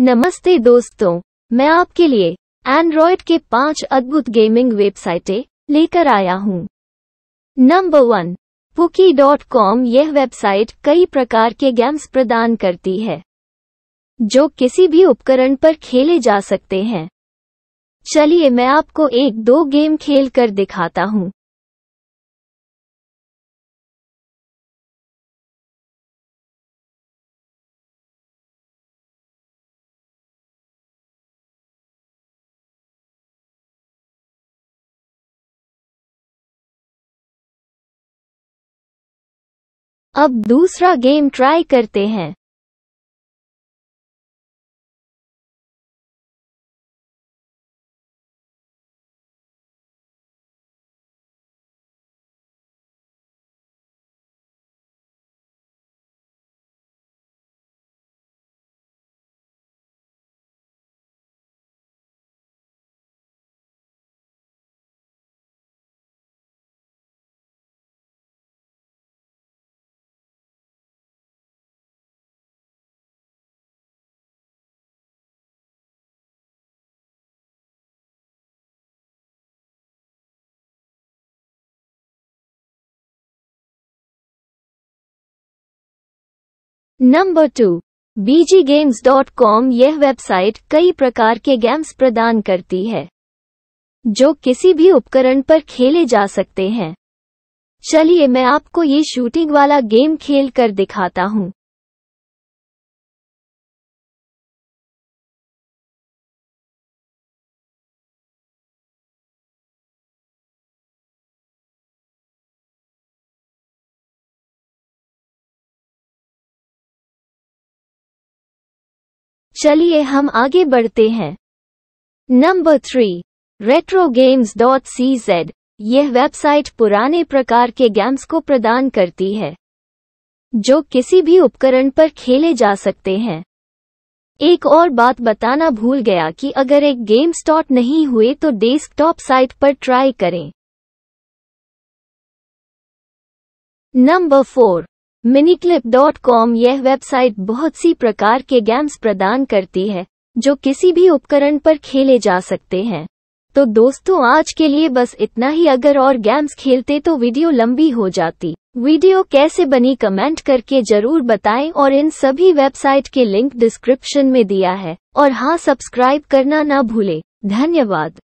नमस्ते दोस्तों मैं आपके लिए एंड्रॉयड के पांच अद्भुत गेमिंग वेबसाइटें लेकर आया हूँ number one Poki dot com यह वेबसाइट कई प्रकार के गेम्स प्रदान करती है जो किसी भी उपकरण पर खेले जा सकते हैं चलिए मैं आपको एक दो गेम खेल कर दिखाता हूँ अब दूसरा गेम ट्राई करते हैं number two BG games dot com यह वेबसाइट कई प्रकार के गेम्स प्रदान करती है जो किसी भी उपकरण पर खेले जा सकते हैं चलिए मैं आपको ये शूटिंग वाला गेम खेल कर दिखाता हूँ चलिए हम आगे बढ़ते हैं number three retro games dot C Z यह वेबसाइट पुराने प्रकार के गेम्स को प्रदान करती है जो किसी भी उपकरण पर खेले जा सकते हैं एक और बात बताना भूल गया कि अगर एक गेम स्टॉट नहीं हुए तो डेस्कटॉप साइट पर ट्राई करें नंबर फोर miniclip.com यह वेबसाइट बहुत सी प्रकार के गेम्स प्रदान करती है जो किसी भी उपकरण पर खेले जा सकते हैं तो दोस्तों आज के लिए बस इतना ही अगर और गेम्स खेलते तो वीडियो लंबी हो जाती वीडियो कैसे बनी कमेंट करके जरूर बताएं और इन सभी वेबसाइट के लिंक डिस्क्रिप्शन में दिया है और हाँ सब्सक्राइब करना ना भूले धन्यवाद